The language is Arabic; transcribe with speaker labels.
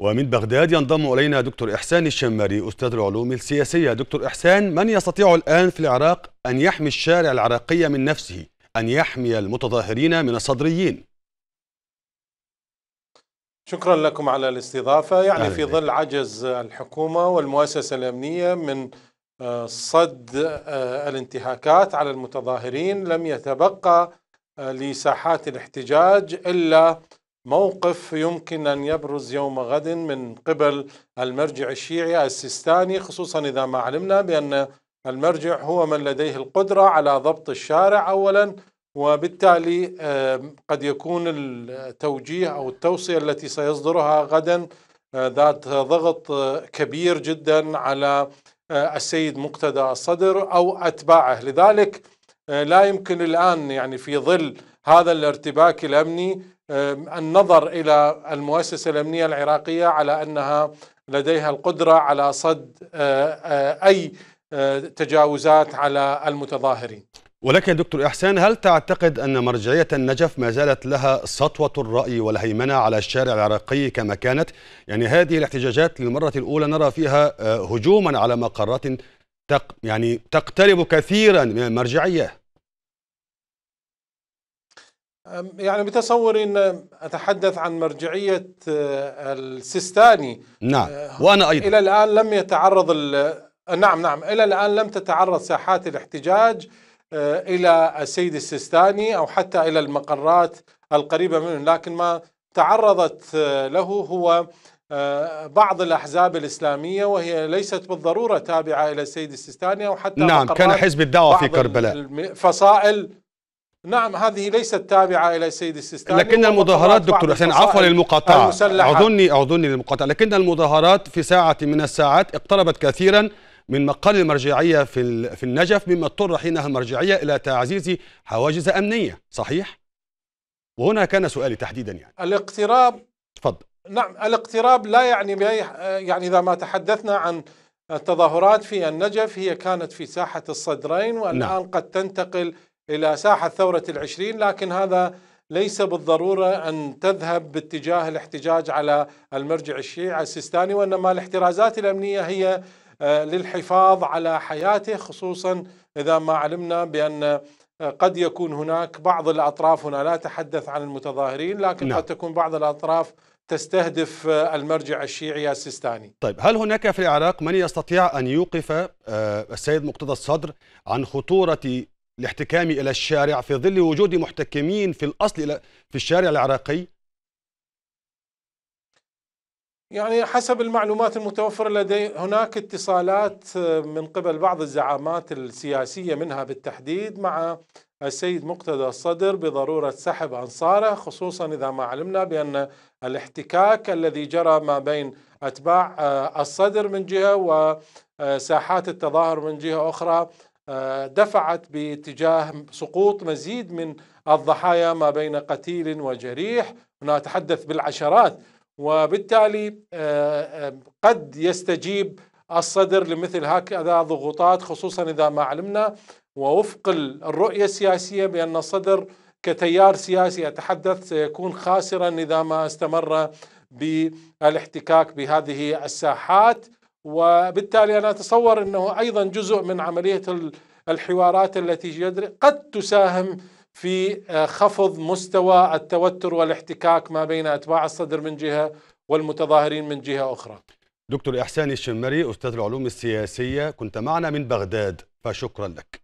Speaker 1: ومن بغداد ينضم إلينا دكتور إحسان الشماري أستاذ العلوم السياسية دكتور إحسان من يستطيع الآن في العراق أن يحمي الشارع العراقي من نفسه أن يحمي المتظاهرين من الصدريين
Speaker 2: شكرا لكم على الاستضافة يعني في ظل عجز الحكومة والمؤسسة الأمنية من آه، صد آه، الانتهاكات على المتظاهرين لم يتبقى آه، لساحات الاحتجاج إلا موقف يمكن أن يبرز يوم غد من قبل المرجع الشيعي السيستاني خصوصا إذا ما علمنا بأن المرجع هو من لديه القدرة على ضبط الشارع أولا وبالتالي قد يكون التوجيه أو التوصية التي سيصدرها غدا آه، ذات ضغط آه، كبير جدا على آه، السيد مقتدى الصدر أو أتباعه لذلك لا يمكن الآن يعني في ظل هذا الارتباك الأمني النظر الى المؤسسه الامنيه العراقيه على انها لديها القدره على صد اي تجاوزات على المتظاهرين.
Speaker 1: ولكن دكتور إحسان هل تعتقد أن مرجعية النجف ما زالت لها سطوة الرأي والهيمنة على الشارع العراقي كما كانت؟ يعني هذه الاحتجاجات للمرة الأولى نرى فيها هجوما على مقرات تق يعني تقترب كثيرا من المرجعية
Speaker 2: يعني بتصوري ان اتحدث عن مرجعيه آه، السيستاني
Speaker 1: نعم آه، وانا ايضا
Speaker 2: الى الان لم يتعرض آه، نعم نعم الى الان لم تتعرض ساحات الاحتجاج الى السيد السيستاني او حتى الى المقرات القريبه منه لكن ما تعرضت له هو بعض الاحزاب الاسلاميه وهي ليست بالضروره تابعه الى السيد السيستاني او حتى نعم كان حزب الدعوه في كربلاء فصائل نعم هذه ليست تابعة إلى السيد السيستاني لكن المظاهرات دكتور حسين عفوا للمقاطعة أعذني
Speaker 1: أعذني للمقاطعة لكن المظاهرات في ساعة من الساعات اقتربت كثيرا من مقال المرجعية في في النجف مما اضطر حينها المرجعية إلى تعزيز حواجز أمنية صحيح؟ وهنا كان سؤالي تحديدا يعني الاقتراب تفضل نعم الاقتراب
Speaker 2: لا يعني بأي يعني إذا ما تحدثنا عن التظاهرات في النجف هي كانت في ساحة الصدرين والآن نعم. قد تنتقل إلى ساحة ثورة العشرين لكن هذا ليس بالضرورة أن تذهب باتجاه الاحتجاج على المرجع الشيعي السيستاني وإنما الاحترازات الأمنية هي آه، للحفاظ على حياته خصوصا إذا ما علمنا بأن آه، قد يكون هناك بعض الأطراف هنا لا أتحدث عن المتظاهرين لكن نعم. قد تكون بعض الأطراف تستهدف آه، المرجع الشيعي السيستاني
Speaker 1: طيب هل هناك في العراق من يستطيع أن يوقف السيد مقتدى الصدر عن خطورة الاحتكام إلى الشارع في ظل وجود محتكمين في الأصل في الشارع العراقي؟
Speaker 2: يعني حسب المعلومات المتوفرة لدي هناك اتصالات آه، من قبل بعض الزعامات السياسية منها بالتحديد مع السيد مقتدى الصدر بضرورة سحب أنصاره خصوصا إذا ما علمنا بأن الاحتكاك الذي جرى ما بين أتباع آه، الصدر من جهة وساحات آه، التظاهر من جهة أخرى آه، دفعت باتجاه سقوط مزيد من الضحايا ما بين قتيل وجريح هنا أتحدث بالعشرات وبالتالي آه، آه، قد يستجيب الصدر لمثل هكذا ضغوطات خصوصا إذا ما علمنا ووفق الرؤية السياسية بأن الصدر كتيار سياسي أتحدث سيكون خاسرا إذا ما استمر بالاحتكاك بهذه الساحات وبالتالي أنا أتصور أنه أيضا جزء من عملية الحوارات التي يجري قد تساهم في آه، خفض مستوى التوتر والاحتكاك ما بين أتباع الصدر من جهة والمتظاهرين
Speaker 1: من جهة أخرى دكتور إحسان الشمري أستاذ العلوم السياسية كنت معنا من بغداد فشكرا لك